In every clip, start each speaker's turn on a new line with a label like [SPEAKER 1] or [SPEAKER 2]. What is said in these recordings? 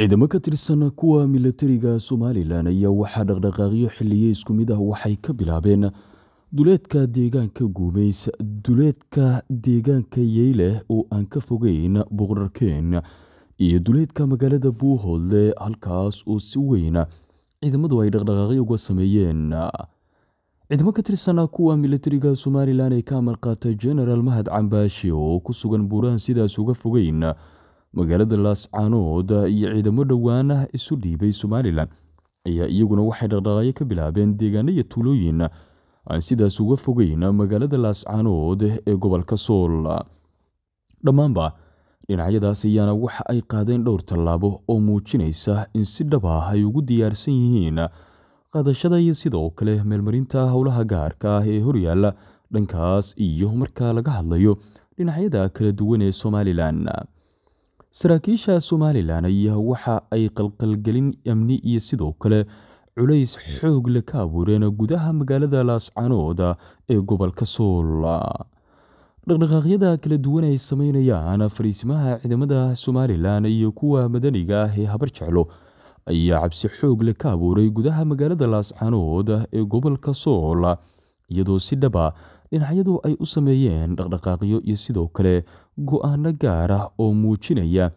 [SPEAKER 1] ciidamo ka tirsan kuwa milatariga somalilan ayaa waxaa dhaqdhaqaaqyo xiliye isku mid ah waxay ka bilaabeen duleedka deegaanka guumeys duleedka deegaanka yeyleh oo aan ka fogeyn buqdharkeen iyo duleedka magaalada buuhoodle halkaas oo si weyn ciidamadu ay dhaqdhaqaaqyo uga sameeyeen ciidamo ka tirsan kuwa milatariga somalilan ee ka amarqaatay genaraal mahad cambaashi oo ku sugan buuraan sidaas uga fogeyn magaalada laascaanood iyo ciidamo dhowaan ah isu dhiibay somalilan ayaa iyaguna waxay dhaqdhaqaayo ka bilaabeen deegaano iyo tuulooyin aan sidaas uga fogeyn magaalada laascaanood ee gobolka sool dhammaanba dhinacyadaas ayaana waxa ay qaadeen dhowr tallaabo oo muujinaysa in si dhab ah ay ugu diyaarsan yihiin qaadashada iyo sidoo kale meelmarinta howlaha gaarka ah ee horyaala dhankaas iyo markaa laga hadlayo dhinacyada kala duwan ee somalilan saraakiisha somalilan ayaa waxa ay qalqalgelin amni iyo sidoo kale culays xoog le ka abuureen gudaha magaalada laascanood ee gobolka sool dhaqdhaqaaqyada kala duwan ay samaynayaan fariisimaha ciidamada somalilan iyo kuwa madaniga ah ee habar jeclo ayaa cabsi xoog le ka abuuray gudaha magaalada laascanood ee gobolka sool iyadoo si dhaba ah dhinacyadu ay u sameeyeen dhaqdhaqaaqyo iyo sidoo kale go'aano gaar ah oo muujinaya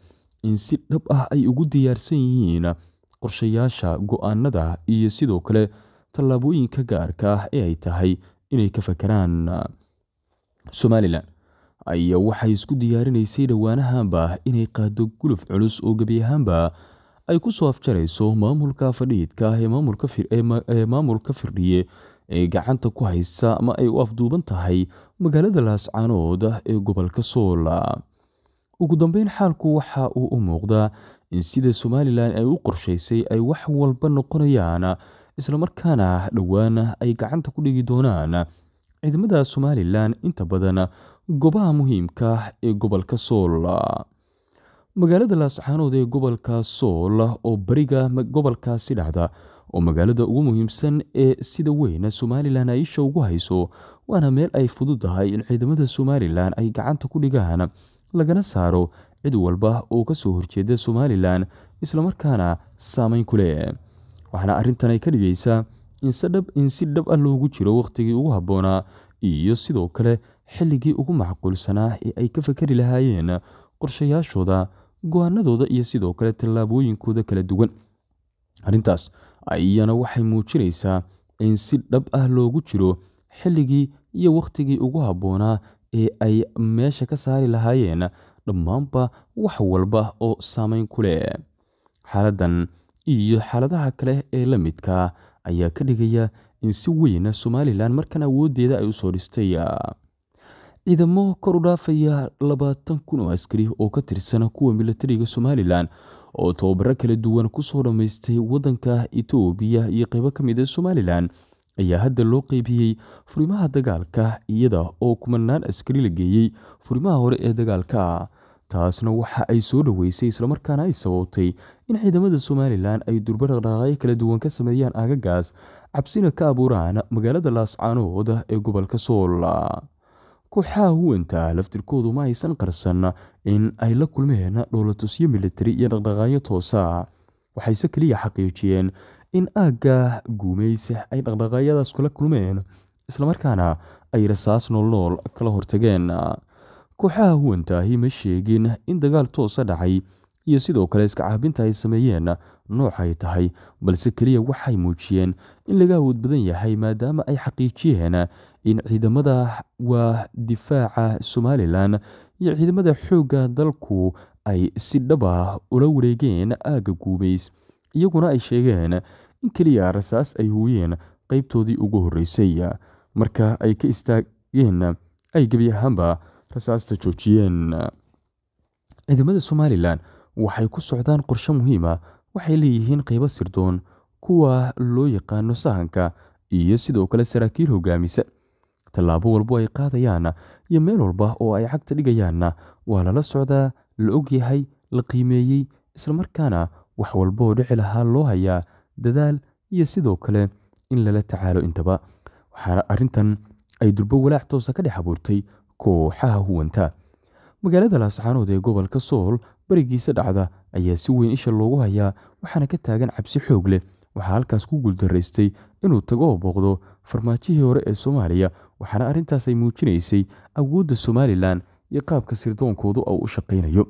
[SPEAKER 1] in si dhab ah ay ugu diyaarsan yihiin qorshayaasha go'aanada iyo sidoo kale tallaabooyinka gaarka ah ee ay tahay inay ka fakaraan somalilan ayaa waxay isku diyaarinaysay dhowaanahanba inay qaado guluf culus oo gebi ahaanba ay ku soo afjarayso maamulka fadhiidka ah ee maamulka firdhiye ee gacanta ku haysa ama ay u afduuban tahay magaalada laascaanood ee gobolka soola ugu dambeyn xaalku waxa uu u muuqdaa in sida somalilan ay u qorshaysay ay wax walba noqonayaan islamarkaana dhowaan ay gacanta ku dhigi doonaan ciidamada somalilan inta badan gobaha muhiimka ah ee gobolka sool magaalada laascaanood ee gobolka sool oo bariga gobolkaasi dhacda oo magaalada ugu muhiimsan ee sida weyn somalilan ay isha ugu hayso waana meel ay fududahay in ciidamada somalilan ay gacanta ku dhigaan lagana saaro cid walba oo kasoo horjeeda somalilan islamarkaana saameyn ku leh waxaana arrintan ay ka dhigaysaa in si dhab ah loogu jiro wakhtigii ugu habboonaa iyo sidoo kale xilligii ugu macquulsanaa ee ay ka fakari lahaayeen qorshayaashooda go-aanadooda iyo sidoo kale tallaabooyinkooda kala duwan arrintaas iyana waxay muujinaysaa in si dhab ah loogu jiro xilligii iyo wakhtigii ugu habboonaa ee ay meesha ka saari lahaayeen dhammaanba wax walba oo saameyn ku leh xaaladan iyo xaaladaha kale ee la midka ayaa ka dhigaya in si weyna somalilan markan awooddeeda ay usoo dhistay ciidamo kor u dhaafaya labaatan kun oo askari oo ka tirsan kuwa milatariga somalilan oo tababaro kala duwan ku soo dhammaystay waddanka itoobiya iyo qaybo ka mid a ah somalilan ayaa hadda loo qeybiyey furimaha dagaalka iyada oo kumanaan askari la geeyey furimaha hore ee dagaalka taasna waxa ay soo dhoweysay islamarkaana ay sababtay in ciidamada somalilan ay durba kala duwan ka sameeyaan aagagaas cabsina ka abuuraan magaalada laascaanood ee gobolka sool kooxaha huwanta laftirkoodu ma aysan qarsan in ay la kulmeen dhowlatusyo militari iyo dhaqdhaqaayo toosa waxayse keliya xaqiijiyeen in aagga guumayse ay dhaqdhaqaaqyadaas kula kulmeen islamarkaana ay rasaas noolnool kala hortageen kooxaha huwantaahi ma sheegin in dagaal toosa dhacay iyo sidoo kale iska caabinta ay sameeyeen nooc ay tahay balse keliya waxay muujiyeen in laga awood badan yahay maadaama ay xaqiijiyeen in ciidamada waa difaaca somalilan iyo ciidamada xoogga dalku ay si dhab ah ula wareegeen aaga guubays iyaguna ay sheegeen in keliya rasaas ay huuyeen qaybtoodii ugu horreysay marka ay ka istaageen ay gebi ahaanba rasaasta joojiyeen ciidamada somalilan waxay ku socdaan qorshe muhiima ah waxay leeyihiin qaybo sirdoon kuwa loo yaqaano sahanka iyo sidoo kale saraakiil hogaamisa tallaabo walba ay qaadayaanna iyo meel walba oo ay cagta dhigayaanna waa lala socdaa la og yahay la qiimeeyey islamarkaana wax walba oo dhici lahaa loo hayaa dadaal iyo sidoo kale in lala tacaalo intaba waxaana arrintan ay durbo walaac toosa ka dhex abuurtay kooxaha huwanta magaalada laascaanood ee gobolka sool barigiisa dhacda ayaa si weyn isha loogu hayaa waxaana ka taagan cabsi xoog leh waxaa halkaas ku guuldaraystay inuu tago oo booqdo farmaajihii hore ee soomaaliya waxaana arrintaas ay muujinaysay awoodda somalilan iyo qaabka sirdoonkoodu uu u shaqaynayo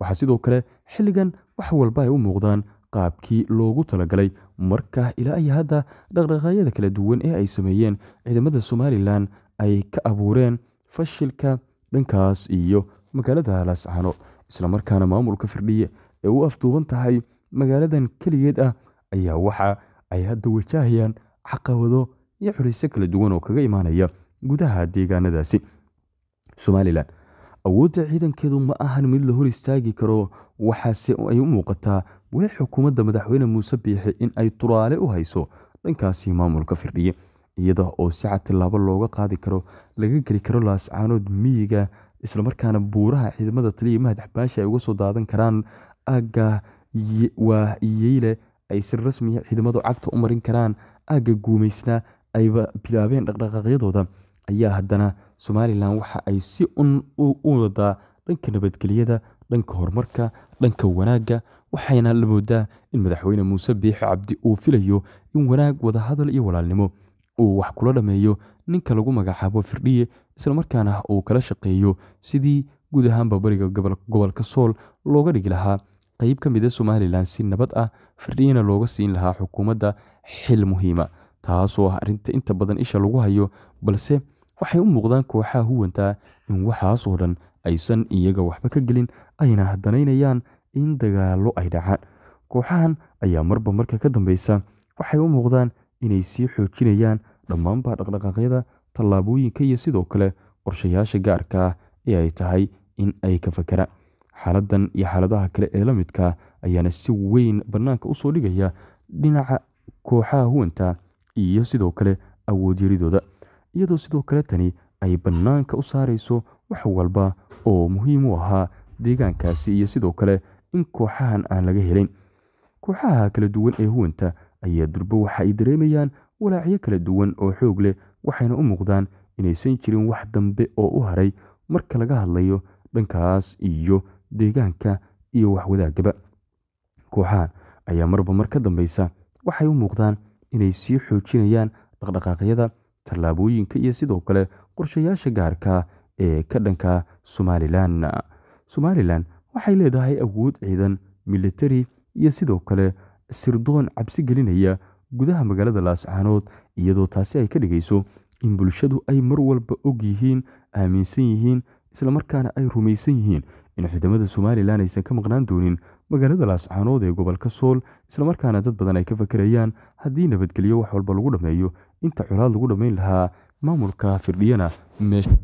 [SPEAKER 1] waxaa sidoo kale xilligan wax walba ay u muuqdaan qaabkii loogu talagalay markaa ilaa iyo hadda dhaqdhaqaaqyada kala duwan ee ay sameeyeen ciidamada somalilan ay ka abuureen fashilka dhankaas iyo magaalada Laascaano islamarkaana maamulka firdhiye ee u afduuban tahay magaaladan keligeed ah ayaa waxa ay hadda wajahayaan caqabado iyo culayse kala duwan oo kaga imaanaya gudaha deegaanadaasi somalilan awoodda ciidankeedu ma ahan mid la hor istaagi karo waxaase ay u muuqataa weli xukuumadda madaxweyne muuse biixi in ay turaale u hayso dhankaasi maamulka firdhiye iyada oo sica tilaabo looga qaadi karo laga geli karo laascaanood miyiga islamarkaana buuraha ciidamada taliya mahadxabaasha ay uga soo daadan karaan aagga waa yeyle ay si rasmiya ah ciidamadu cagta u marin karaan aagga guumaysna ayba bilaabeen dhaqdhaqaaqyadooda ayaa haddana somalilan waxa ay si un u wadaa dhanka nabadgelyada dhanka horumarka dhanka wanaagga waxayna la moodaa in madaxweyne muuse biixi cabdi uu filayo in wanaag wadahadal iyo walaalnimo uu wax kula dhameeyo ninka lagu magacaabo Firdhiye islamarkaana uu kala shaqeeyo sidii guud ahaanba bariga gobolka Sool looga dhigi lahaa qayb ka mid ah Somaliland si nabad ah Firdhiyena looga siin lahaa xukuumadda xil muhiima taasoo ah arrinta inta badan isha lagu hayo balse waxay u muuqdaan kooxaha huwanta in waxaasoo dhan aysan iyaga waxba ka gelin ayna danaynayaan in dagaallo ay dhacaan kooxahan ayaa marba marka ka dambeysa waxay u muuqdaan inay sii xoojinayaan dhammaanba dhaqdhaqaaqyada tallaabooyinka iyo sidoo kale qorshayaasha gaarka ah ee ay tahay in ay ka fakeraan xaaladan iyo xaaladaha kale ee la midka ayaana si weyn bannaanka usoo dhigaya dhinaca kooxaha huwanta iyo sidoo kale awoodyaridooda iyadoo sidoo kale tani ay bannaanka u saarayso wax walba oo muhiim u ahaa deegaankaasi iyo sidoo kale in kooxahan aan laga helayn kooxaha kala duwan ee huwanta ayaa durbo waxa ay dareemayaan walaacyo kala duwan oo xoog leh waxayna u muuqdaan inaysan jirin wax dambe oo u haray marka laga hadlayo dhankaas iyo deegaanka iyo waxwadaagaba kooxahan ayaa marba mar ka dambeysa waxay u muuqdaan inay sii xoojinayaan dhaqdhaqaaqyada tallaabooyinka iyo sidoo kale qorshayaasha gaarka ah ee ka dhanka somalilan somalilan waxay leedahay awood ciidan militari iyo sidoo kale sirdoon cabsi gelinaya gudaha magaalada laascaanood iyadoo taasi ay ka dhigayso in bulshadu ay mar walba og yihiin aaminsan yihiin islamarkaana ay rumaysan yihiin in ciidamada somalilan aysan ka maqnaan doonin magaalada laascaanood ee gobolka sool islamarkaana dad badan ay ka fakarayaan haddii nabadgelyo wax walba lagu dhameeyo inta colaad lagu dhammayn lahaa maamulka firdhiyana meesha